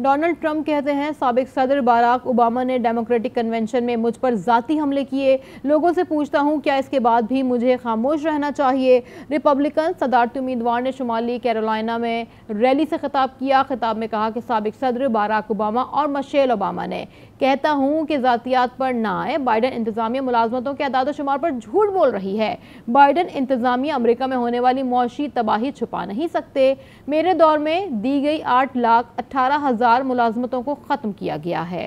Donald Trump कहते हैं सबक सदर बाराक ओबामा ने डेमोक्रेटिक कन्वेंशन में मुझ पर ज़ाती हमले किए लोगों से पूछता हूं क्या इसके बाद भी मुझे खामोश रहना चाहिए रिपब्लिकन सदारती उम्मीदवार ने शुमाली कैरोलिना में रैली से खिताब किया खिताब में कहा कि सबक सदर बाराक ओबामा और मशेल ओबामा ने कहता हूं कि ज़ातियात पर ना आए बाइडन इंतज़ामिया मुलाजमतों के अदाद शुमार पर झूठ बोल रही है बाइडन इंतज़ामिया अमरीका में होने वाली मुशी तबाही छुपा नहीं सकते मेरे दौर में दी गई आठ लाख अट्ठारह हज़ार मुलाजमतों को ख़त्म किया गया है